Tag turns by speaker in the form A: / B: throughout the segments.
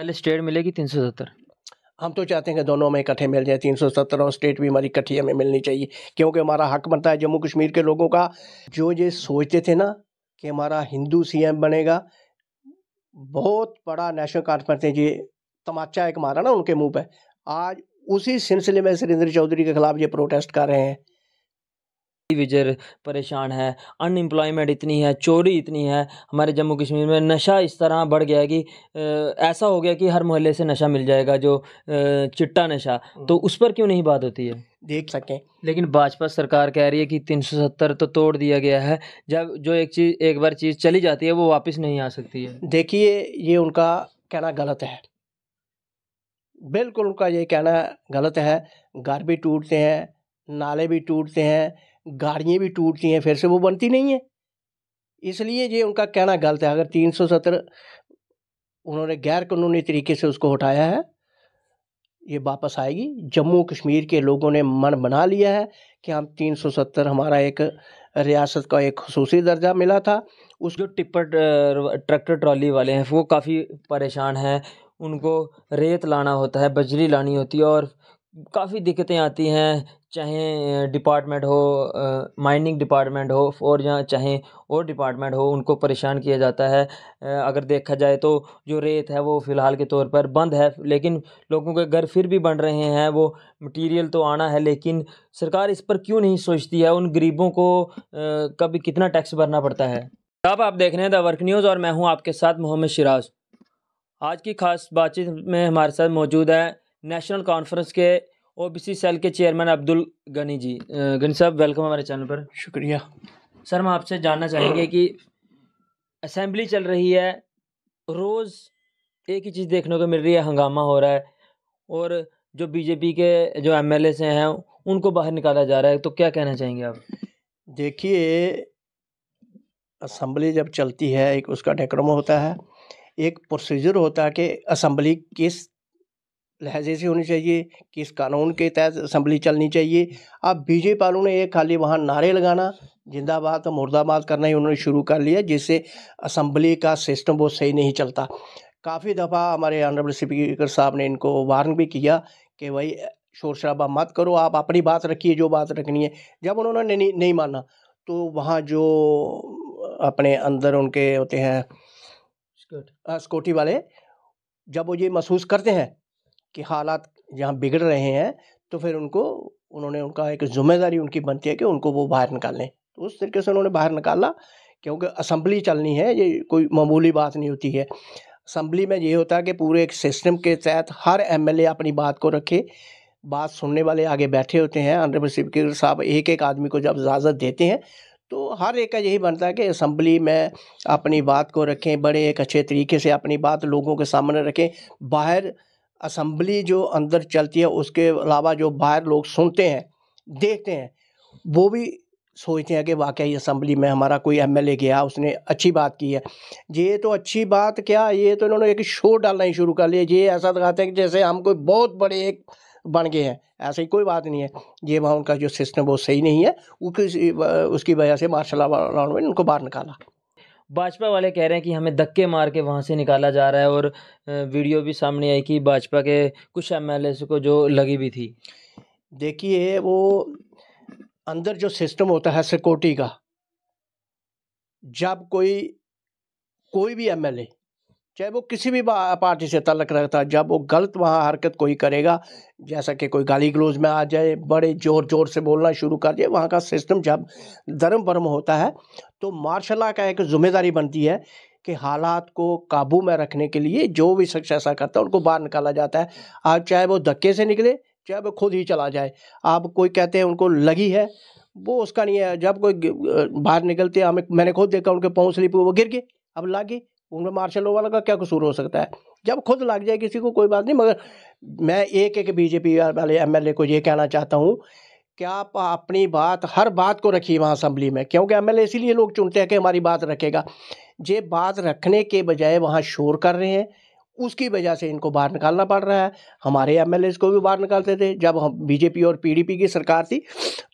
A: पहले स्टेट मिलेगी तीन सौ सत्तर
B: हम तो चाहते हैं कि दोनों हमें इकट्ठे मिल जाए तीन सौ सत्तर और स्टेट भी हमारी इकट्ठी हमें मिलनी चाहिए क्योंकि हमारा हक बनता है जम्मू कश्मीर के लोगों का जो ये सोचते थे ना कि हमारा हिंदू एम बनेगा बहुत बड़ा नेशनल कॉन्फ्रेंस है ये तमाचा एक मारा ना उनके मुंह पे आज उसी सिलसिले में सुरेंद्र चौधरी के खिलाफ ये प्रोटेस्ट कर रहे हैं
A: विजर परेशान है अनएम्प्लॉयमेंट इतनी है चोरी इतनी है हमारे जम्मू कश्मीर में नशा इस तरह बढ़ गया है कि ऐसा हो गया कि हर मोहल्ले से नशा मिल जाएगा जो चिट्टा नशा हम्म। तो उस पर क्यों नहीं बात होती है देख सकें लेकिन भाजपा सरकार कह रही है कि 370 तो तोड़ दिया गया है जब जो एक चीज़ एक बार चीज़ चली जाती है वो वापस नहीं आ सकती है
B: देखिए ये उनका कहना गलत है बिल्कुल उनका ये कहना गलत है घर भी टूटते हैं नाले भी टूटते हैं गाड़ियाँ भी टूटती हैं फिर से वो बनती नहीं है इसलिए ये उनका कहना गलत है अगर तीन सौ सत्तर उन्होंने गैर कानूनी तरीके से उसको हटाया है ये वापस आएगी जम्मू कश्मीर के लोगों ने मन बना लिया है कि हम तीन सौ सत्तर हमारा एक रियासत का एक खसूस दर्जा मिला था
A: उस जो टिप्पर ट्रैक्टर ट्रॉली वाले हैं वो काफ़ी परेशान हैं उनको रेत लाना होता है बजरी लानी होती है और काफ़ी दिक्कतें आती हैं चाहे डिपार्टमेंट हो माइनिंग डिपार्टमेंट हो और या चाहे और डिपार्टमेंट हो उनको परेशान किया जाता है अगर देखा जाए तो जो रेत है वो फ़िलहाल के तौर पर बंद है लेकिन लोगों के घर फिर भी बन रहे हैं वो मटेरियल तो आना है लेकिन सरकार इस पर क्यों नहीं सोचती है उन गरीबों को कभी कितना टैक्स भरना पड़ता है अब आप देख रहे हैं द वर्क न्यूज़ और मैं हूँ आपके साथ मोहम्मद शराज आज की खास बातचीत में हमारे साथ मौजूद है नेशनल कॉन्फ्रेंस के ओबीसी सेल के चेयरमैन अब्दुल गनी जी गनी साहब वेलकम हमारे चैनल पर शुक्रिया सर हम आपसे जानना चाहेंगे कि असेंबली चल रही है रोज़ एक ही चीज़ देखने को मिल रही है हंगामा हो रहा है और जो बीजेपी के जो एम एल से हैं
B: उनको बाहर निकाला जा रहा है तो क्या कहना चाहेंगे आप देखिए असम्बली जब चलती है एक उसका डेक्रम होता है एक प्रोसीजर होता है कि असम्बली किस लहजे से होनी चाहिए किस कानून के तहत असम्बली चलनी चाहिए अब बीजेपी वालों ने एक खाली वहाँ नारे लगाना जिंदाबाद और मुर्दाबाद करना ही उन्होंने शुरू कर लिया जिससे असम्बली का सिस्टम वो सही नहीं चलता काफ़ी दफ़ा हमारे ऑनरेबल स्पीकर साहब ने इनको वार्न भी किया कि भाई शोर शराबा मत करो आप अपनी बात रखिए जो बात रखनी है जब उन्होंने नहीं, नहीं माना तो वहाँ जो अपने अंदर उनके होते हैं सिक्योरिटी वाले जब वो ये महसूस करते हैं कि हालात यहाँ बिगड़ रहे हैं तो फिर उनको उन्होंने उनका एक जिम्मेदारी उनकी बनती है कि उनको वो बाहर निकालें तो उस तरीके से उन्होंने बाहर निकाला क्योंकि असम्बली चलनी है ये कोई मामूली बात नहीं होती है असम्बली में ये होता है कि पूरे एक सिस्टम के तहत हर एम अपनी बात को रखे बात सुनने वाले आगे बैठे होते हैं अनरेबल स्पीकर साहब एक एक आदमी को जब इजाज़त देते हैं तो हर एक का यही बनता है कि असम्बली में अपनी बात को रखें बड़े एक अच्छे तरीके से अपनी बात लोगों के सामने रखें बाहर असम्बली जो अंदर चलती है उसके अलावा जो बाहर लोग सुनते हैं देखते हैं वो भी सोचते हैं कि वाकई असम्बली में हमारा कोई एम एल ए गया उसने अच्छी बात की है ये तो अच्छी बात क्या ये तो इन्होंने एक शो डालना ही शुरू कर लिया ये ऐसा दिखाते हैं कि जैसे हम कोई बहुत बड़े एक बन गए हैं ही कोई बात नहीं है ये वहाँ उनका जो सिस्टम वो सही नहीं है उसकी उसकी वजह से मार्शल लॉ ने उनको बाहर निकाला
A: भाजपा वाले कह रहे हैं कि हमें धक्के मार के वहाँ से निकाला जा रहा है और वीडियो भी सामने आई कि भाजपा के कुछ एम को जो लगी भी थी देखिए
B: वो अंदर जो सिस्टम होता है सिक्योरिटी का जब कोई कोई भी एमएलए चाहे वो किसी भी पार्टी से तलक रखता है जब वो गलत वहाँ हरकत कोई करेगा जैसा कि कोई गाली गलोज में आ जाए बड़े ज़ोर ज़ोर से बोलना शुरू कर दे वहाँ का सिस्टम जब धर्म भर्म होता है तो मार्शल का एक जिम्मेदारी बनती है कि हालात को काबू में रखने के लिए जो भी शख्स ऐसा करता है उनको बाहर निकाला जाता है आज चाहे वो धक्के से निकले चाहे वो खुद ही चला जाए आप कोई कहते हैं उनको लगी है वो उसका नहीं है जब कोई बाहर निकलते हमें मैंने खुद देखा उनके पाँव स्लिप वो गिर गए अब लागे उनमें मार्शल लॉ वाला का क्या कसूर हो सकता है जब खुद लग जाए किसी को कोई बात नहीं मगर मैं एक एक बीजेपी वाले एमएलए को ये कहना चाहता हूँ कि आप अपनी बात हर बात को रखिए वहाँ असम्बली में क्योंकि एमएलए इसीलिए लोग चुनते हैं कि हमारी बात रखेगा ये बात रखने के बजाय वहाँ शोर कर रहे हैं उसकी वजह से इनको बाहर निकालना पड़ रहा है हमारे एम को भी बाहर निकालते थे जब हम बीजेपी और पीडीपी की सरकार थी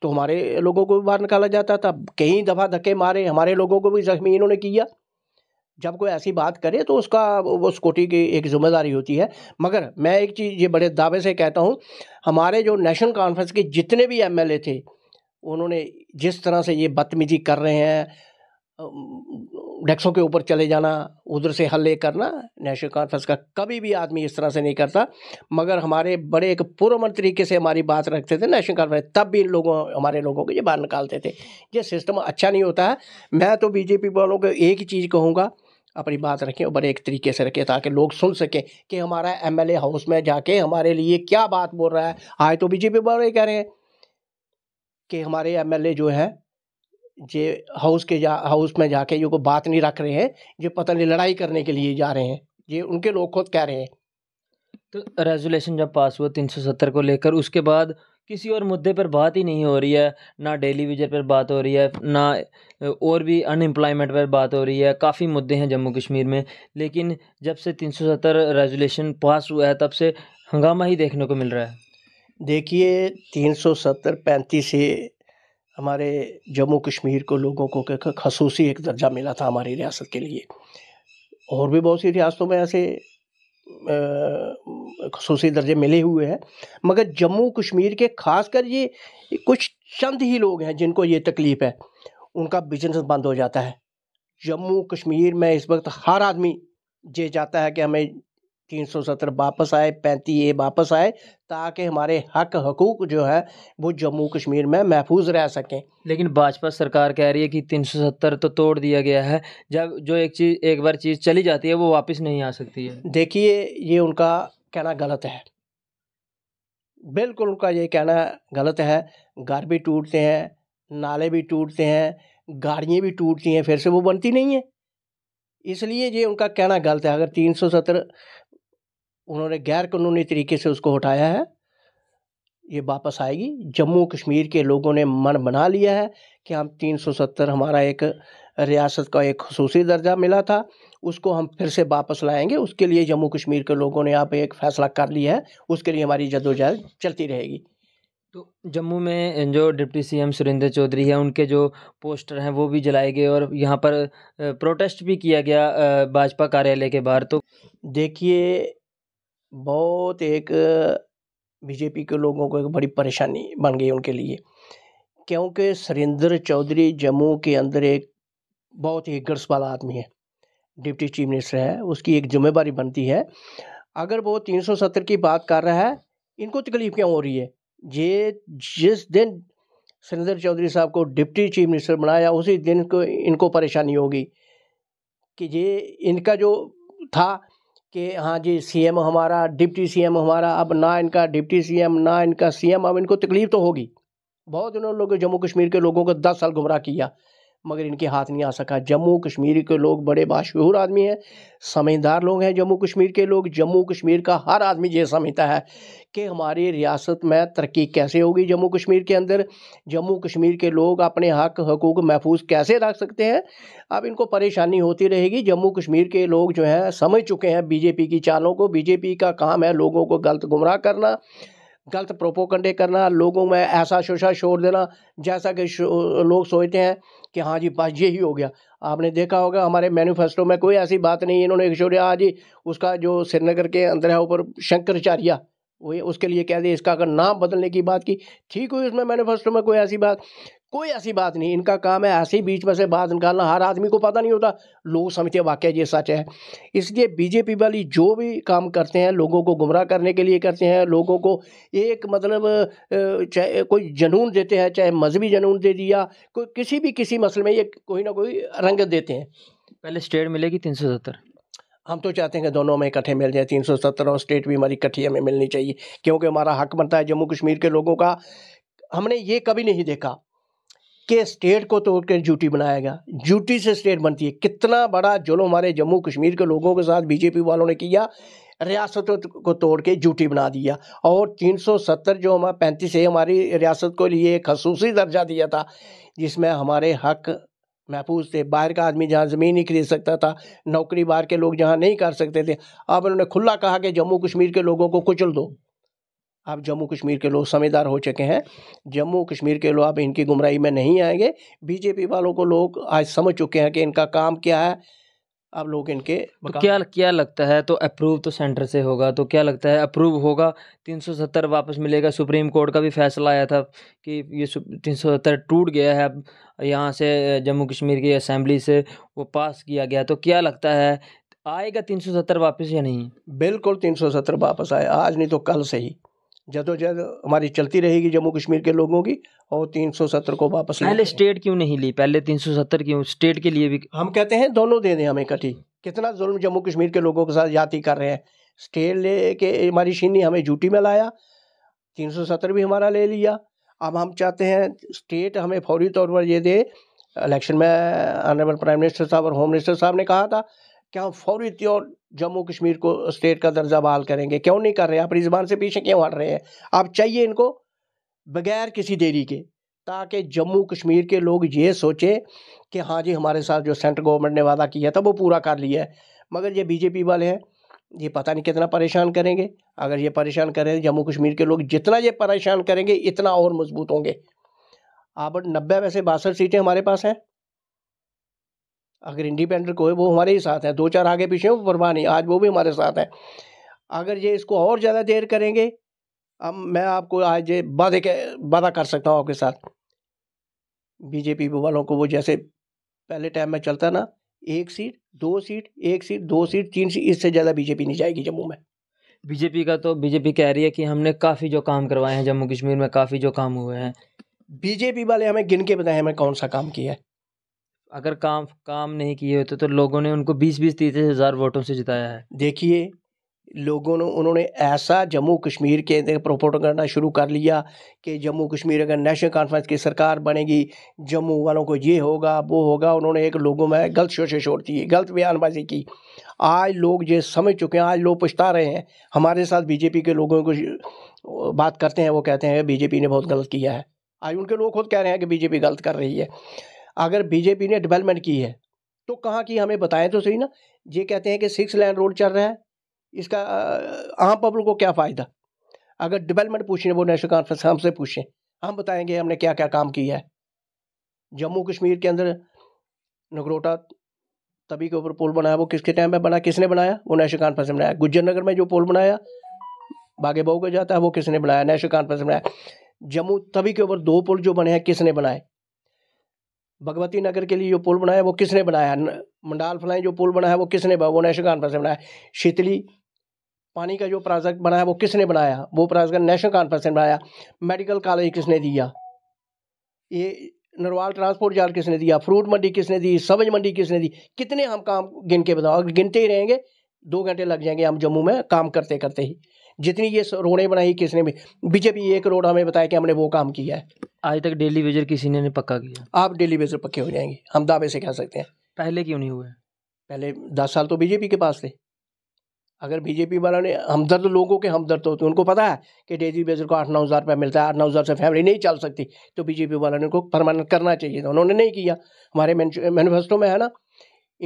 B: तो हमारे लोगों को भी बाहर निकाला जाता था कई दफ़ा धक्के मारे हमारे लोगों को भी जख्मी इन्होंने किया जब कोई ऐसी बात करे तो उसका वो सिक्योरिटी की एक जिम्मेदारी होती है मगर मैं एक चीज़ ये बड़े दावे से कहता हूँ हमारे जो नेशनल कॉन्फ्रेंस के जितने भी एमएलए थे उन्होंने जिस तरह से ये बदतमीजी कर रहे हैं डेक्सों के ऊपर चले जाना उधर से हल्ले करना नेशनल कॉन्फ्रेंस का कभी भी आदमी इस तरह से नहीं करता मगर हमारे बड़े एक पूर्वमन तरीके से हमारी बात रखते थे नेशनल कॉन्फ्रेंस तब भी इन लोगों हमारे लोगों को ये बाहर निकालते थे ये सिस्टम अच्छा नहीं होता है मैं तो बीजेपी वालों को एक ही चीज़ कहूँगा अपनी बात रखें और बड़े एक तरीके से रखें ताकि लोग सुन सकें कि हमारा एमएलए हाउस में जाके हमारे लिए क्या बात बोल रहा है आज तो बीजेपी वाले कह रहे हैं कि हमारे एमएलए जो है जे हाउस के जा हाउस में जाके ये को बात नहीं रख रहे हैं ये पता नहीं लड़ाई करने के लिए जा रहे हैं ये उनके लोग खुद कह रहे
A: हैं तो रेजुलेशन जब पास हुआ 370 को लेकर उसके बाद किसी और मुद्दे पर बात ही नहीं हो रही है ना डेली विजय पर बात हो रही है ना और भी अनएम्प्लॉयमेंट पर बात हो रही है काफ़ी मुद्दे हैं जम्मू कश्मीर में लेकिन जब से तीन सौ सत्तर रेजुलेशन पास हुआ है तब से हंगामा ही देखने को मिल रहा है
B: देखिए तीन सौ सत्तर पैंतीस से हमारे जम्मू कश्मीर को लोगों को खसूसी एक दर्जा मिला था हमारी रियासत के लिए और भी बहुत सी रियासतों में ऐसे खसूसी दर्जे मिले हुए हैं मगर जम्मू कश्मीर के खासकर ये कुछ चंद ही लोग हैं जिनको ये तकलीफ़ है उनका बिजनेस बंद हो जाता है जम्मू कश्मीर में इस वक्त हर आदमी ये चाहता है कि हमें तीन सौ सत्तर वापस आए पैंती ए वापस आए ताकि हमारे हक हकूक जो है वो जम्मू कश्मीर में महफूज रह सकें
A: लेकिन भाजपा सरकार कह रही है कि तीन सौ सत्तर तो तोड़ दिया गया है जब जो एक चीज़ एक बार चीज़ चली जाती है वो वापस नहीं आ सकती है देखिए
B: ये उनका कहना गलत है बिल्कुल उनका ये कहना गलत है घर भी टूटते हैं नाले भी टूटते हैं गाड़ियाँ भी टूटती हैं फिर से वो बनती नहीं है इसलिए ये उनका कहना गलत है अगर तीन सौ सत्तर उन्होंने गैर कानूनी तरीके से उसको हटाया है ये वापस आएगी जम्मू कश्मीर के लोगों ने मन बना लिया है कि हम 370 हमारा एक रियासत का एक खसूसी दर्जा मिला था उसको हम फिर से वापस लाएंगे उसके लिए जम्मू कश्मीर के लोगों ने यहाँ पे एक फ़ैसला कर लिया है उसके लिए हमारी जदोजहद चलती रहेगी तो
A: जम्मू में जो डिप्टी सीएम सुरेंद्र चौधरी है उनके जो पोस्टर हैं वो भी जलाए गए और यहाँ पर प्रोटेस्ट भी किया गया भाजपा कार्यालय के बाहर तो देखिए
B: बहुत एक बीजेपी के लोगों को एक बड़ी परेशानी बन गई उनके लिए क्योंकि सुरेंद्र चौधरी जम्मू के अंदर एक बहुत ही गर्स वाला आदमी है डिप्टी चीफ मिनिस्टर है उसकी एक जिम्मेदारी बनती है अगर वो तीन सौ सत्तर की बात कर रहा है इनको तकलीफ क्यों हो रही है ये जिस दिन सुरेंद्र चौधरी साहब को डिप्टी चीफ मिनिस्टर बनाया उसी दिन को इनको परेशानी होगी कि ये इनका जो था कि हाँ जी सीएम हमारा डिप्टी सीएम हमारा अब ना इनका डिप्टी सीएम ना इनका सीएम अब इनको तकलीफ़ तो होगी बहुत इन्होंने लोग जम्मू कश्मीर के लोगों को दस साल गुमराह किया मगर इनके हाथ नहीं आ सका जम्मू कश्मीर के लोग बड़े बाशहूर आदमी हैं समझदार लोग हैं जम्मू कश्मीर के लोग जम्मू कश्मीर का हर आदमी ये समझता है कि हमारी रियासत में तरक्की कैसे होगी जम्मू कश्मीर के अंदर जम्मू कश्मीर के लोग अपने हक हकूक महफूज कैसे रख सकते हैं अब इनको परेशानी होती रहेगी जम्मू कश्मीर के लोग जो हैं समझ चुके हैं बीजेपी की चालों को बीजेपी का काम है लोगों को गलत गुमराह करना गलत प्रोपोकंडे करना लोगों में ऐसा शोशा शोर देना जैसा कि लोग सोचते हैं कि हाँ जी बस यही हो गया आपने देखा होगा हमारे मैनिफेस्टो में कोई ऐसी बात नहीं इन्होंने किशोरिया हाँ जी उसका जो श्रीनगर के अंदर है ऊपर शंकराचार्य वही उसके लिए कह दिया इसका अगर नाम बदलने की बात की ठीक हुई उसमें मैनिफेस्टो में कोई ऐसी बात कोई ऐसी बात नहीं इनका काम है ऐसे ही बीच में से बात निकालना हर आदमी को पता नहीं होता लोग समझते वाकई ये सच है इसलिए बीजेपी वाली जो भी काम करते हैं लोगों को गुमराह करने के लिए करते हैं लोगों को एक मतलब चाहे कोई जनून देते हैं चाहे मजहबी जनून दे दिया कोई किसी भी किसी मसले में ये कोई ना कोई रंग देते हैं पहले स्टेट मिलेगी तीन सौ सत्तर हम तो चाहते हैं कि दोनों में इकट्ठे मिल जाए तीन सौ सत्तर और स्टेट भी हमारी इकट्ठी हमें मिलनी चाहिए क्योंकि हमारा हक बनता है जम्मू कश्मीर के लोगों का हमने ये कभी नहीं देखा के स्टेट को तोड़ कर ड्यूटी बनाया गया ड्यूटी से स्टेट बनती है कितना बड़ा जुल्म हमारे जम्मू कश्मीर के लोगों के साथ बीजेपी वालों ने किया रियासतों को तोड़ के जूटी बना दिया और 370 जो हमारा पैंतीस है हमारी रियासत को लिए खसूसी दर्जा दिया था जिसमें हमारे हक महफूज थे बाहर का आदमी जहाँ ज़मीन नहीं खरीद सकता था नौकरी बाहर के लोग जहाँ नहीं कर सकते थे अब उन्होंने खुला कहा कि जम्मू कश्मीर के लोगों को कुचल दो आप जम्मू कश्मीर के लोग समझदार हो चुके हैं जम्मू कश्मीर के लोग अब इनकी गुमराही में नहीं आएंगे बीजेपी वालों को लोग आज समझ चुके हैं कि इनका काम क्या है अब लोग इनके तो क्या
A: क्या लगता है तो अप्रूव तो सेंटर से होगा तो क्या लगता है अप्रूव होगा 370 वापस मिलेगा सुप्रीम कोर्ट का भी फैसला आया था कि ये 370 टूट गया है अब यहाँ से जम्मू कश्मीर की असेंबली से वो पास किया गया तो क्या लगता है आएगा 370 वापस या नहीं बिल्कुल
B: 370 वापस आए आज नहीं तो कल से ही जदोजहद हमारी चलती रहेगी जम्मू कश्मीर के लोगों की और 370 को वापस पहले
A: स्टेट क्यों नहीं ली पहले 370 क्यों स्टेट के लिए भी
B: हम कहते हैं दोनों दे दें हमें कठी कितना जुल्म जम्मू कश्मीर के लोगों के साथ जाति कर रहे हैं स्टेट ले के हमारी शीनी हमें ड्यूटी में लाया 370 भी हमारा ले लिया अब हम चाहते हैं स्टेट हमें फौरी तौर पर ये दे इलेक्शन में ऑनरेबल प्राइम मिनिस्टर साहब और होम मिनिस्टर साहब ने कहा था क्या हम फौरी तौर जम्मू कश्मीर को स्टेट का दर्जा बहाल करेंगे क्यों नहीं कर रहे अपनी ज़बान से पीछे क्यों हट रहे हैं आप चाहिए इनको बगैर किसी देरी के ताकि जम्मू कश्मीर के लोग ये सोचें कि हाँ जी हमारे साथ जो सेंट्रल गवर्नमेंट ने वादा किया था वो पूरा कर लिया है मगर ये बीजेपी वाले हैं ये पता नहीं कितना परेशान करेंगे अगर ये परेशान करें जम्मू कश्मीर के लोग जितना ये परेशान करेंगे इतना और मजबूत होंगे आप नब्बे वैसे बासठ सीटें हमारे पास हैं अगर इंडिपेंडेंट को वो हमारे ही साथ हैं दो चार आगे पीछे वो परवाह नहीं आज वो भी हमारे साथ हैं अगर ये इसको और ज़्यादा देर करेंगे अब मैं आपको आज ये वादे के वादा कर सकता हूँ आपके साथ बीजेपी वालों को वो जैसे पहले टाइम में चलता ना एक सीट दो सीट एक सीट दो सीट तीन सीट इससे ज़्यादा बीजेपी नहीं जाएगी जम्मू में
A: बीजेपी का तो बीजेपी कह रही है कि हमने काफ़ी जो काम करवाए हैं जम्मू कश्मीर में काफ़ी जो काम हुए हैं
B: बीजेपी वाले हमें गिन के बताए हमें कौन सा काम किया है
A: अगर काम काम
B: नहीं किए होते तो लोगों ने
A: उनको बीस बीस तीस हज़ार वोटों से जिताया है देखिए
B: लोगों ने उन्होंने ऐसा जम्मू कश्मीर के अंदर प्रोपोट करना शुरू कर लिया कि जम्मू कश्मीर अगर नेशनल कॉन्फ्रेंस की सरकार बनेगी जम्मू वालों को ये होगा वो होगा उन्होंने एक लोगों में गलत शोशे शोर की गलत बयानबाजी की आज लोग ये समझ चुके हैं आज लोग पछता रहे हैं हमारे साथ बीजेपी के लोगों को बात करते हैं वो कहते हैं बीजेपी ने बहुत गलत किया है आज उनके लोग खुद कह रहे हैं कि बीजेपी गलत कर रही है अगर बीजेपी ने डेवलपमेंट की है तो कहाँ की हमें बताएं तो सही ना ये कहते हैं कि सिक्स लाइन रोड चल रहा है इसका आम पब्लिक को क्या फ़ायदा अगर डेवलपमेंट पूछें वो नेशनल कॉन्फ्रेंस हमसे पूछें हम बताएंगे हमने क्या क्या काम किया है जम्मू कश्मीर के अंदर नगरोटा तभी के ऊपर पुल बनाया वो किसके टाइम में बना किसने बनाया वो नेशनल कॉन्फ्रेंस में बनाया गुज्जर नगर में जो पुल बनाया बागे बहु को जाता है वो किसने बनाया नेशनल कॉन्फ्रेंस में बनाया जम्मू तभी के ऊपर दो पुल जो बने हैं किसने बनाए भगवती नगर के लिए जो पुल बनाया वो किसने बनाया मंडाल फलाएं जो पुल बनाया वो किसने वो नेशनल कॉन्फ्रेंस ने बनाया शीतली पानी का जो प्राजेक्ट बनाया वो किसने बनाया वो प्राजेक्ट नेशनल कॉन्फ्रेंस ने बनाया मेडिकल कॉलेज किसने दिया ये नरवाल ट्रांसपोर्ट जाल किसने दिया फ्रूट मंडी किसने दी सब्ज मंडी किसने दी कितने हम काम गिन के बताओ गिनते ही रहेंगे दो घंटे लग जाएंगे हम जम्मू में काम करते करते ही जितनी ये रोडें बनाई किसने भी बीजेपी एक रोड हमें बताया कि हमने वो काम किया है
A: आज तक डेली वेजर किसी ने नहीं पक्का किया
B: आप डेली वेजर पक्के हो जाएंगे हम दावे से कह सकते हैं पहले क्यों नहीं हुए पहले दस साल तो बीजेपी के पास थे अगर बीजेपी वालों ने हमदर्द लोगों के हमदर्द होते हैं उनको पता है कि डेजी बेजर को आठ नौ हज़ार रुपया मिलता है आठ नौ हज़ार से फैमिली नहीं चल सकती तो बीजेपी वालों ने उनको परमानेंट करना चाहिए था उन्होंने नहीं किया हमारे मैनिफेस्टो में है ना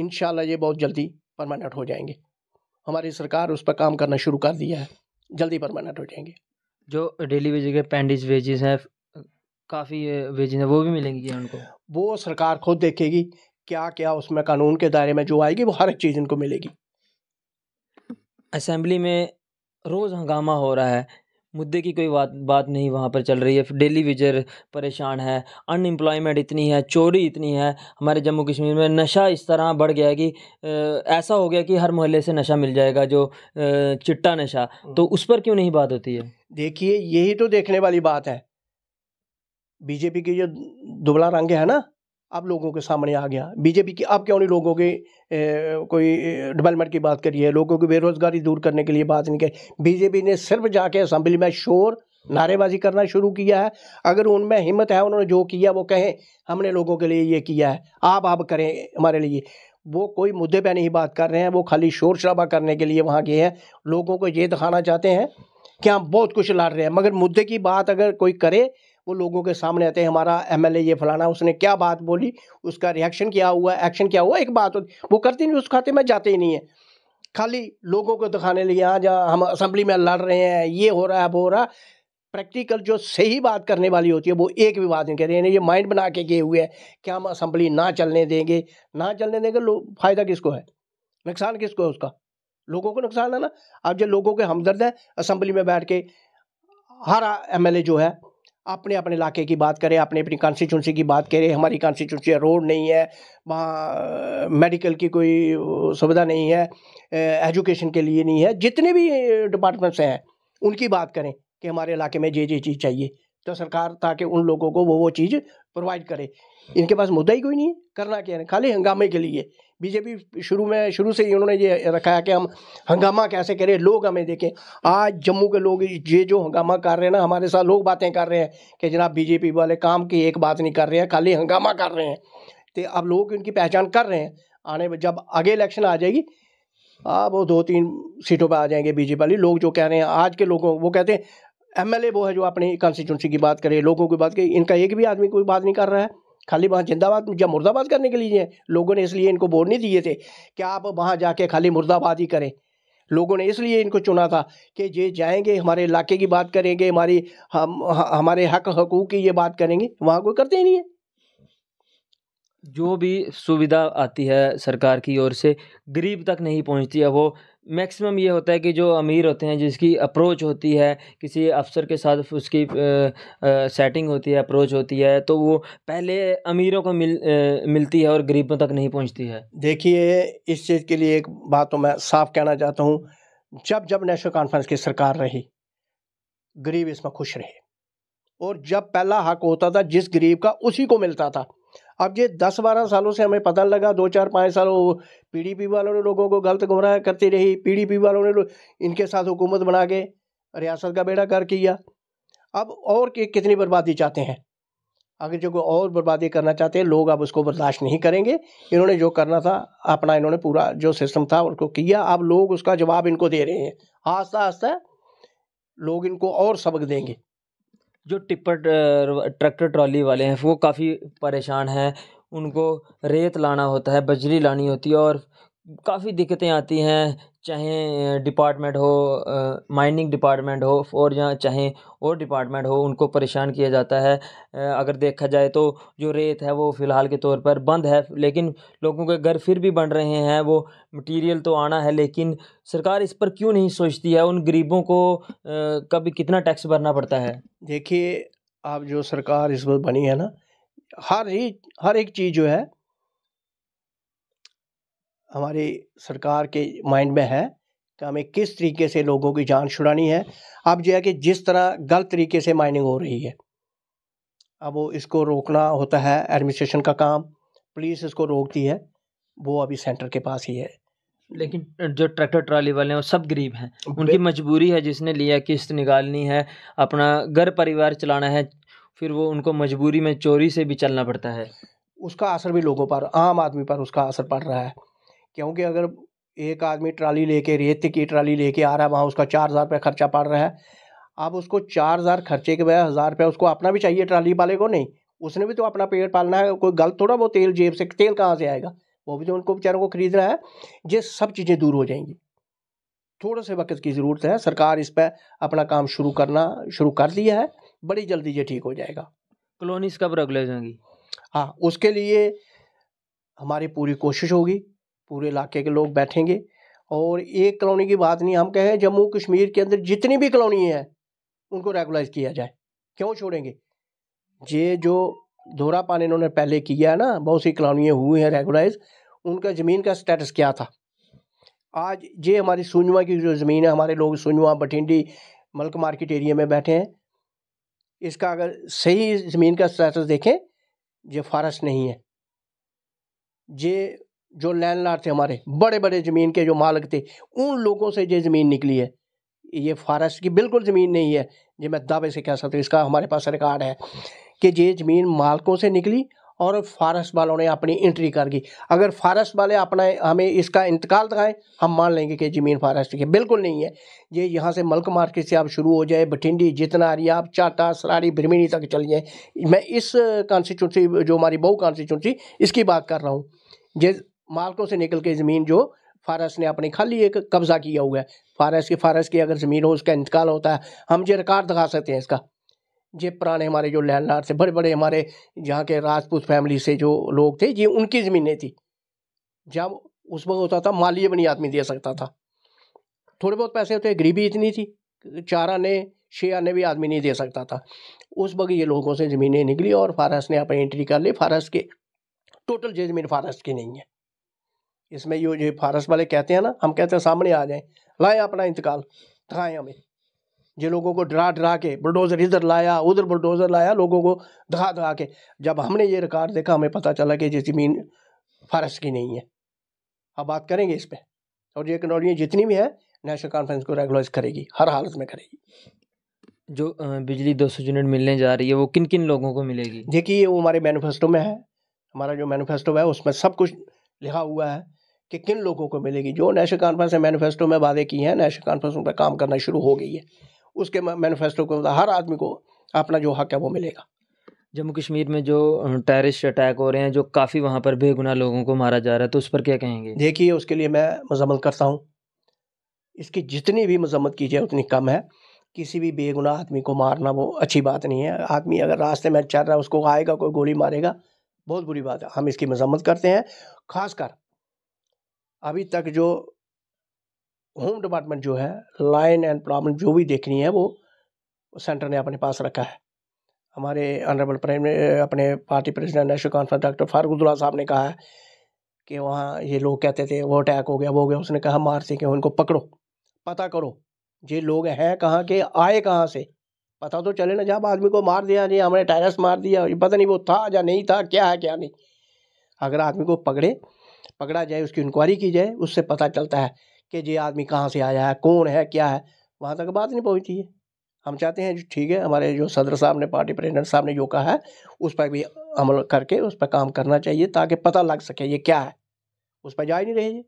B: इन ये बहुत जल्दी परमानेंट हो जाएंगे हमारी सरकार उस पर काम करना शुरू कर दिया है जल्दी परमानेंट हो जाएंगे
A: जो डेली वेजेज के पेंडिज वेजेस हैं
B: काफ़ी वेजेज हैं वो भी मिलेंगी उनको वो सरकार खुद देखेगी क्या क्या उसमें कानून के दायरे में जो आएगी वो हर एक चीज़ इनको मिलेगी
A: असम्बली में रोज़ हंगामा हो रहा है मुद्दे की कोई बात बात नहीं वहाँ पर चल रही है डेली विजर परेशान है अनएम्प्लॉयमेंट इतनी है चोरी इतनी है हमारे जम्मू कश्मीर में नशा इस तरह बढ़ गया है कि ऐसा हो गया कि हर मोहल्ले से नशा मिल जाएगा जो चिट्टा नशा हम्म। तो उस पर क्यों नहीं बात होती है
B: देखिए यही तो देखने वाली बात है बीजेपी की जो दुबला रंग है ना अब लोगों के सामने आ गया बीजेपी की अब क्यों नहीं लोगों के ए, कोई डेवलपमेंट की बात करी है लोगों की बेरोजगारी दूर करने के लिए बात नहीं करी बीजेपी ने सिर्फ जाके असम्बली में शोर नारेबाजी करना शुरू किया है अगर उनमें हिम्मत है उन्होंने जो किया वो कहें हमने लोगों के लिए ये किया है आप आप करें हमारे लिए वो कोई मुद्दे पर नहीं बात कर रहे हैं वो खाली शोर शराबा करने के लिए वहाँ गए हैं लोगों को ये दिखाना चाहते हैं कि हम बहुत कुछ लड़ रहे हैं मगर मुद्दे की बात अगर कोई करे वो लोगों के सामने आते हैं हमारा एम एल ये फलाना उसने क्या बात बोली उसका रिएक्शन क्या हुआ एक्शन क्या हुआ एक बात होती वो करते नहीं उस खाते में जाते ही नहीं है खाली लोगों को दिखाने लिए यहाँ जहाँ हम असम्बली में लड़ रहे हैं ये हो रहा है वो हो रहा प्रैक्टिकल जो सही बात करने वाली होती है वो एक भी बात नहीं कह रही यानी ये माइंड बना के किए हुए हैं कि हम असम्बली ना चलने देंगे ना चलने देंगे फ़ायदा किसको है नुकसान किसको है उसका लोगों को नुकसान है ना अब जो लोगों के हमदर्द हैं असम्बली में बैठ के हर एम जो है अपने अपने इलाके की बात करें अपने अपनी कॉन्स्टिट्यूंसी की बात करें हमारी कॉन्स्टिट्यूंसी रोड नहीं है वहाँ मेडिकल की कोई सुविधा नहीं है एजुकेशन के लिए नहीं है जितने भी डिपार्टमेंट्स हैं उनकी बात करें कि हमारे इलाके में जे जे चीज़ चाहिए तो सरकार ताकि उन लोगों को वो वो चीज़ प्रोवाइड करे इनके पास मुद्दा ही कोई नहीं करना क्या है खाली हंगामे के लिए बीजेपी शुरू में शुरू से ही उन्होंने ये रखा है कि हम हंगामा कैसे करें लोग हमें देखें आज जम्मू के लोग ये जो हंगामा कर रहे हैं ना हमारे साथ लोग बातें कर रहे हैं कि जनाब बीजेपी वाले काम की एक बात नहीं कर रहे हैं खाली हंगामा कर रहे हैं तो अब लोग उनकी पहचान कर रहे हैं आने जब आगे इलेक्शन आ जाएगी अब वो दो तीन सीटों पर आ जाएंगे बीजेपी वाली लोग जो कह रहे हैं आज के लोगों वो कहते हैं एमएलए वो है जो अपनी कॉन्स्टिट्यूंसी की बात करे लोगों की बात करे इनका एक भी आदमी कोई बात नहीं कर रहा है खाली वहाँ जिंदाबाद या मुर्दाबाद करने के लिए लोगों ने इसलिए इनको वोट नहीं दिए थे कि आप वहाँ जाके खाली मुर्दाबाद ही करें लोगों ने इसलिए इनको चुना था कि ये जाएंगे हमारे इलाके की बात करेंगे हमारी हम हमारे हक हकूक की ये बात करेंगे वहाँ कोई करते ही नहीं है
A: जो भी सुविधा आती है सरकार की ओर से गरीब तक नहीं पहुँचती है वो मैक्सिमम ये होता है कि जो अमीर होते हैं जिसकी अप्रोच होती है किसी अफसर के साथ उसकी सेटिंग होती है अप्रोच होती है तो वो पहले अमीरों को मिल मिलती है और गरीबों तक नहीं पहुंचती है
B: देखिए इस चीज़ के लिए एक बात तो मैं साफ कहना चाहता हूँ जब जब नेशनल कॉन्फ्रेंस की सरकार रही गरीब इसमें खुश रहे और जब पहला हक होता था जिस गरीब का उसी को मिलता था अब ये दस बारह सालों से हमें पता लगा दो चार पाँच साल पीडीपी वालों ने लोगों को गलत गुमराह करती रही पीडीपी वालों ने इनके साथ हुकूमत बना के रियासत का बेड़ा कर किया अब और कि, कितनी बर्बादी चाहते हैं अगर जो कोई और बर्बादी करना चाहते हैं लोग अब उसको बर्दाश्त नहीं करेंगे इन्होंने जो करना था अपना इन्होंने पूरा जो सिस्टम था उसको किया अब लोग उसका जवाब इनको दे रहे हैं आस्ता आस्ता लोग इनको और सबक देंगे
A: जो टिप्पर ट्रैक्टर ट्रॉली वाले हैं वो काफ़ी परेशान हैं उनको रेत लाना होता है बजरी लानी होती है और काफ़ी दिक्कतें आती हैं चाहे डिपार्टमेंट हो माइनिंग डिपार्टमेंट हो और या चाहे और डिपार्टमेंट हो उनको परेशान किया जाता है अगर देखा जाए तो जो रेत है वो फ़िलहाल के तौर पर बंद है लेकिन लोगों के घर फिर भी बन रहे हैं वो मटेरियल तो आना है लेकिन सरकार इस पर क्यों नहीं सोचती है उन
B: गरीबों को कभी कितना टैक्स भरना पड़ता है देखिए आप जो सरकार इस वक्त बनी है ना हर ही हर एक चीज़ जो है हमारी सरकार के माइंड में है कि हमें किस तरीके से लोगों की जान छुड़ानी है अब जो है कि जिस तरह गलत तरीके से माइनिंग हो रही है अब वो इसको रोकना होता है एडमिनिस्ट्रेशन का काम पुलिस इसको रोकती है वो अभी सेंटर के पास ही है
A: लेकिन जो ट्रैक्टर ट्रॉली वाले हैं वो सब गरीब हैं उनकी मजबूरी है जिसने लिया किस्त निकालनी है अपना घर परिवार चलाना है फिर वो उनको
B: मजबूरी में चोरी से भी चलना पड़ता है उसका असर भी लोगों पर आम आदमी पर उसका असर पड़ रहा है क्योंकि अगर एक आदमी ट्राली लेके रेत की ट्राली लेके आ रहा है वहाँ उसका चार हज़ार रुपये खर्चा पड़ रहा है अब उसको चार हज़ार खर्चे के बजाय हज़ार रुपया उसको अपना भी चाहिए ट्राली वाले को नहीं उसने भी तो अपना पेट पालना है कोई गलत थोड़ा वो तेल जेब से तेल कहाँ से आएगा वो भी तो उनको बेचारों को खरीदना है ये सब चीज़ें दूर हो जाएंगी थोड़े से वक्त की ज़रूरत है सरकार इस पर अपना काम शुरू करना शुरू कर दिया है बड़ी जल्दी ये ठीक हो जाएगा कॉलोनीस कब रख ले जाएंगी हाँ उसके लिए हमारी पूरी कोशिश होगी पूरे इलाके के लोग बैठेंगे और एक कॉलोनी की बात नहीं हम कहें जम्मू कश्मीर के अंदर जितनी भी कॉलोनी हैं उनको रेगुलाइज किया जाए क्यों छोड़ेंगे ये जो दोहरा पान इन्होंने पहले किया ना बहुत सी कॉलोनियाँ हुई हैं रेगुलाइज उनका ज़मीन का स्टेटस क्या था आज ये हमारी सुनवा की जो ज़मीन है हमारे लोग सुनवा बठिंडी मलक मार्केट एरिया में बैठे हैं इसका अगर सही ज़मीन का स्टेटस देखें ये फॉरेस्ट नहीं है ये जो लार्ड थे हमारे बड़े बड़े ज़मीन के जो मालिक थे उन लोगों से ये ज़मीन निकली है ये फॉरेस्ट की बिल्कुल ज़मीन नहीं है ये मैं दावे से कह सकता हूँ इसका हमारे पास रिकॉर्ड है कि ये ज़मीन मालकों से निकली और फॉरेस्ट वालों ने अपनी एंट्री कर दी अगर फॉरेस्ट वाले अपना हमें इसका इंतकाल दिखाएं हम मान लेंगे कि ज़मीन फॉरेस्ट की बिल्कुल नहीं है ये यहाँ से मलक मार्केट से आप शुरू हो जाए बठिंडी जितना आप चाटा सरारी ब्रह्मिणी तक चल जाए मैं इस कॉन्स्टिट्यूंसी जो हमारी बहु कॉन्स्टिट्यूंसी इसकी बात कर रहा हूँ जिस मालकों से निकल के ज़मीन जो फारस ने अपनी खाली एक कब्ज़ा किया हुआ है फारस की फारस की अगर ज़मीन हो उसका इंतकाल होता है हम जो रिकार्ड दिखा सकते हैं इसका जे पुराने हमारे जो लैंडलार्ड थे बड़े बड़े हमारे यहाँ के राजपूत फैमिली से जो लोग थे ये उनकी ज़मीनें थी जब उस वक्त होता था मालिए भी आदमी दे सकता था थोड़े बहुत पैसे होते गरीबी इतनी थी चार आने छः आने भी आदमी नहीं दे सकता था उस वक्त ये लोगों से ज़मीनें निकली और फारस ने अपनी एंट्री कर ली फारस के टोटल जो ज़मीन फारस की नहीं है इसमें यो ये फारस वाले कहते हैं ना हम कहते हैं सामने आ जाए लाए अपना इंतकाल दिखाएं हमें जिन लोगों को डरा डरा के बुलडोज़र इधर लाया उधर बुलडोज़र लाया लोगों को दगा दगा के जब हमने ये रिकॉर्ड देखा हमें पता चला कि ये ज़मीन फारस की नहीं है अब बात करेंगे इस पर और ये टेक्नोलॉजी जितनी भी है नेशनल कॉन्फ्रेंस को रेगुलाइज करेगी हर हालत में करेगी
A: जो बिजली दो सौ यूनिट मिलने जा रही है वो किन किन लोगों को मिलेगी
B: देखिए वो हमारे मैनिफेस्टो में है हमारा जो मैनिफेस्टो है उसमें सब कुछ लिखा हुआ है कि किन लोगों को मिलेगी जो नेशनल कॉन्फ्रेंस ने मैनिफेस्टो में वादे किए हैं नेशनल कॉन्फ्रेंस उन पर काम करना शुरू हो गई है उसके मैनिफेस्टो के हर आदमी को अपना जो हक है वो मिलेगा
A: जम्मू कश्मीर में जो टेररिस्ट अटैक हो रहे हैं जो काफ़ी वहाँ पर बेगुनाह लोगों को मारा जा रहा है तो उस पर
B: क्या कहेंगे देखिए उसके लिए मैं मजम्मत करता हूँ इसकी जितनी भी मजम्मत की जाए उतनी कम है किसी भी बेगुनाह आदमी को मारना वो अच्छी बात नहीं है आदमी अगर रास्ते में चल रहा है उसको आएगा कोई गोली मारेगा बहुत बुरी बात है हम इसकी मजम्मत करते हैं खासकर अभी तक जो होम डिपार्टमेंट जो है लाइन एंड प्रॉब्लम जो भी देखनी है वो सेंटर ने अपने पास रखा है हमारे ऑनरेबल प्राइम अपने party president national conference doctor Farooqullah साहब ने कहा है कि वहाँ ये लोग कहते थे वो अटैक हो गया वो हो गया उसने कहा मार से कि उनको पकड़ो पता करो ये लोग हैं कहाँ के आए कहाँ से पता तो चले ना जब आदमी को मार दिया जी हमने टेरस मार दिया पता नहीं वो था या नहीं था क्या है क्या नहीं अगर आदमी को पकड़े पकड़ा जाए उसकी इंक्वायरी की जाए उससे पता चलता है कि ये आदमी कहाँ से आया है कौन है क्या है वहाँ तक बात नहीं पहुँचती है हम चाहते हैं ठीक है हमारे जो सदर साहब ने पार्टी प्रेसिडेंट साहब ने जो कहा है उस पर भी अमल करके उस पर काम करना चाहिए ताकि पता लग सके ये क्या है उस पर जा ही नहीं रहे ये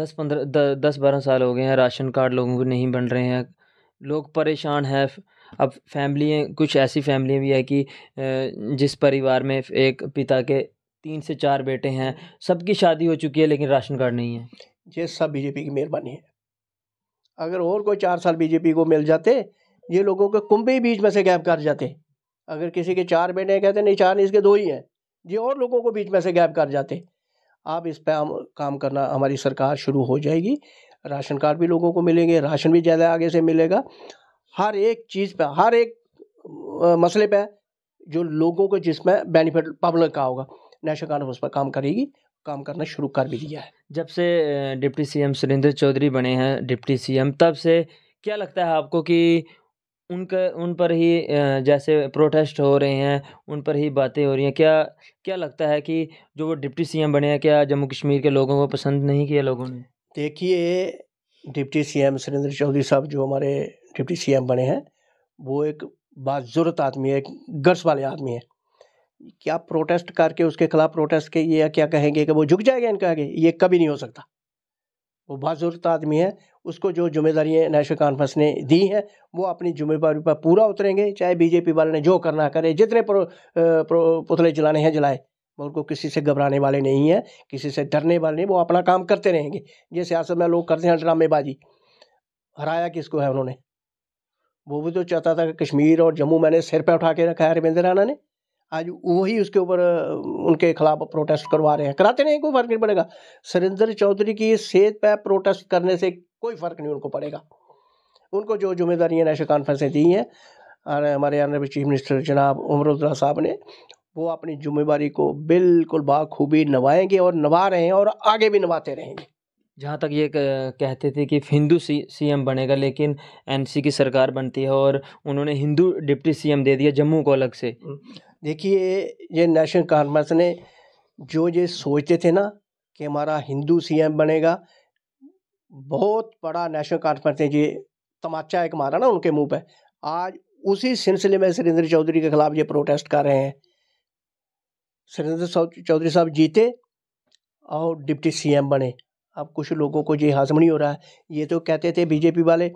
A: दस पंद्रह दस बारह साल हो गए हैं राशन कार्ड लोगों को नहीं बन रहे हैं लोग परेशान हैं अब फैमिली कुछ ऐसी फैमिली भी है कि जिस परिवार में एक पिता के तीन से चार बेटे हैं सबकी शादी हो चुकी है लेकिन राशन कार्ड नहीं है ये सब बीजेपी की मेहरबानी है
B: अगर और कोई चार साल बीजेपी को मिल जाते ये लोगों के ही बीच में से गैप कर जाते अगर किसी के चार बेटे कहते नहीं चार नहीं इसके दो ही हैं ये और लोगों को बीच में से गैप कर जाते आप इस पर काम करना हमारी सरकार शुरू हो जाएगी राशन कार्ड भी लोगों को मिलेंगे राशन भी ज़्यादा आगे से मिलेगा हर एक चीज़ पर हर एक मसले पर जो लोगों को जिसमें बेनिफिट पब्लिक का होगा नेशनल कॉन्फ्रेंस पर काम करेगी काम करना शुरू कर भी दिया है
A: जब से डिप्टी सीएम सुरेंद्र चौधरी बने हैं डिप्टी सीएम तब से क्या लगता है आपको कि उनका उन पर ही जैसे प्रोटेस्ट हो रहे हैं उन पर ही बातें हो रही हैं क्या क्या लगता है कि जो वो डिप्टी सी बने हैं क्या जम्मू कश्मीर के लोगों को पसंद नहीं किया लोगों ने
B: देखिए डिप्टी सी सुरेंद्र चौधरी साहब जो हमारे डिप्टी सी बने हैं वो एक बाजुरत आदमी है एक गर्स वाले आदमी है क्या प्रोटेस्ट करके उसके खिलाफ प्रोटेस्ट के ये क्या कहेंगे कि वो झुक जाएगा इनके आगे ये कभी नहीं हो सकता वो बाजूरत आदमी है उसको जो जिम्मेदारियाँ नेशनल कॉन्फ्रेंस ने दी हैं वो अपनी जिम्मेदारी पर पूरा उतरेंगे चाहे बीजेपी वाले ने जो करना करे जितने प्रो, प्रो, पुतले जलाने हैं जलाए उनको किसी से घबराने वाले नहीं हैं किसी से डरने वाले नहीं वो अपना काम करते रहेंगे ये सियासत में लोग करते हैं ड्रामेबाजी हराया किसको है उन्होंने वो भी तो चाहता था कि कश्मीर और जम्मू मैंने सिर पर उठा के रखा है अरविंद राणा ने आज वही उसके ऊपर उनके खिलाफ प्रोटेस्ट करवा रहे हैं कराते नहीं कोई फर्क नहीं पड़ेगा सुरेंद्र चौधरी की सेहत पर प्रोटेस्ट करने से कोई फर्क नहीं उनको पड़ेगा उनको जो जिम्मेदारियाँ नेशनल कॉन्फ्रेंस ने दी हैं और हमारे ऑनरेबल चीफ मिनिस्टर जनाब उमरुल्ला साहब ने वो अपनी जिम्मेवारी को बिल्कुल बाखूबी नवाएंगे और नवा रहे हैं और आगे भी नवाते रहेंगे
A: जहाँ तक ये कहते थे कि हिंदू सी एम बनेगा लेकिन एनसी की सरकार बनती है और उन्होंने हिंदू डिप्टी सीएम दे दिया जम्मू को अलग से
B: हम्म। देखिए ये नेशनल कॉन्फ्रेंस ने जो ये सोचते थे ना कि हमारा हिंदू सीएम बनेगा बहुत बड़ा नेशनल कॉन्फ्रेंस ने ये तमाचा एक मारा ना उनके मुंह पे आज उसी सिलसिले में सुरेंद्र चौधरी के खिलाफ ये प्रोटेस्ट कर रहे हैं सुरेंद्र चौधरी साहब जीते और डिप्टी सीएम बने अब कुछ लोगों को ये हाजम नहीं हो रहा है ये तो कहते थे बीजेपी वाले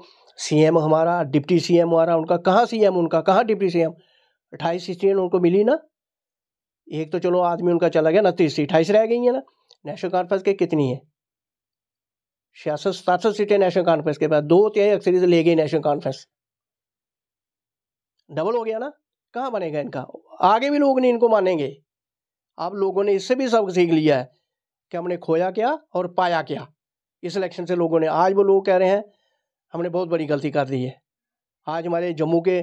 B: सीएम हमारा डिप्टी सीएम हमारा उनका कहाँ सीएम उनका कहाँ डिप्टी सीएम अट्ठाईस सीटें उनको मिली ना एक तो चलो आदमी उनका चला गया उनतीस तो सीट अट्ठाईस रह गई है ना नेशनल कॉन्फ्रेंस के कितनी है छियासठ सतासठ सीटें नेशनल कॉन्फ्रेंस के पास दो तिहाई तो अक्सरी से ले गई नेशनल कॉन्फ्रेंस डबल हो गया ना कहाँ बनेगा इनका आगे भी लोग नहीं इनको मानेंगे आप लोगों ने इससे भी सबक सीख लिया है कि हमने खोया क्या और पाया क्या इस इलेक्शन से लोगों ने आज वो लोग कह रहे हैं हमने बहुत बड़ी गलती कर दी है आज हमारे जम्मू के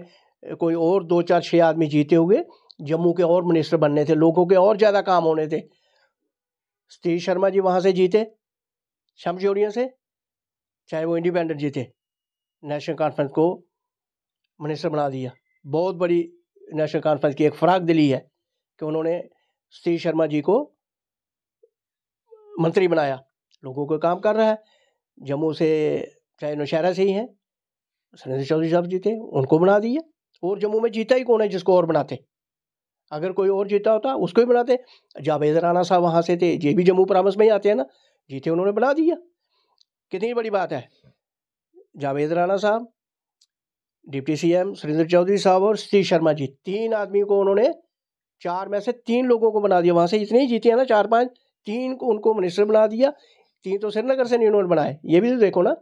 B: कोई और दो चार छः आदमी जीते हुए जम्मू के और मिनिस्टर बनने थे लोगों के और ज़्यादा काम होने थे सतीश शर्मा जी वहाँ से जीते शमशोरिया से चाहे वो इंडिपेंडेंट जीते नेशनल कॉन्फ्रेंस को मिनिस्टर बना दिया बहुत बड़ी नेशनल कॉन्फ्रेंस की एक फ्राक दिली है कि उन्होंने सतीश शर्मा जी को मंत्री बनाया लोगों को काम कर रहा है जम्मू से चाहे नौशहरा से ही हैं सुरेंद्र चौधरी साहब जी थे उनको बना दिया और जम्मू में जीता ही कौन है जिसको और बनाते अगर कोई और जीता होता उसको ही बनाते जावेद राना साहब वहाँ से थे ये भी जम्मू प्रामस में ही आते हैं ना जीते उन्होंने बना दिया कितनी बड़ी बात है जावेद राना साहब डिप्टी सीएम सुरेंद्र चौधरी साहब और सतीश शर्मा जी तीन आदमी को उन्होंने चार में से तीन लोगों को बना दिया वहाँ से इतने ही जीते हैं ना चार पाँच तीन को उनको मिनिस्टर बना दिया तीन तो श्रीनगर से नहीं उन्होंने बनाए ये भी तो देखो ना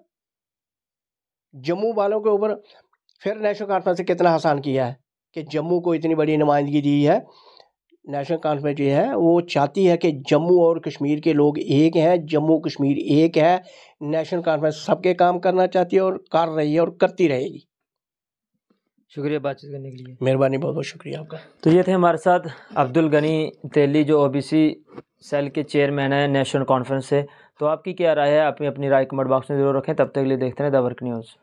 B: जम्मू वालों के ऊपर फिर नेशनल कॉन्फ्रेंस ने कितना आसान किया है कि जम्मू को इतनी बड़ी नुमाइंदगी दी है नेशनल कॉन्फ्रेंस जो है वो चाहती है कि जम्मू और कश्मीर के लोग एक हैं जम्मू कश्मीर एक है नेशनल कॉन्फ्रेंस सबके काम करना चाहती है और कर रही है और करती रहेगी
A: शुक्रिया बातचीत करने के लिए
B: मेहरबानी बहुत बहुत शुक्रिया
A: आपका तो ये थे हमारे साथ अब्दुल गनी तेली जो ओबीसी सेल के चेयरमैन है नेशनल कॉन्फ्रेंस से तो आपकी क्या राय है अपनी अपनी राय कमेंट बॉक्स में जरूर रखें तब तक के लिए देखते हैं द वर्क न्यूज़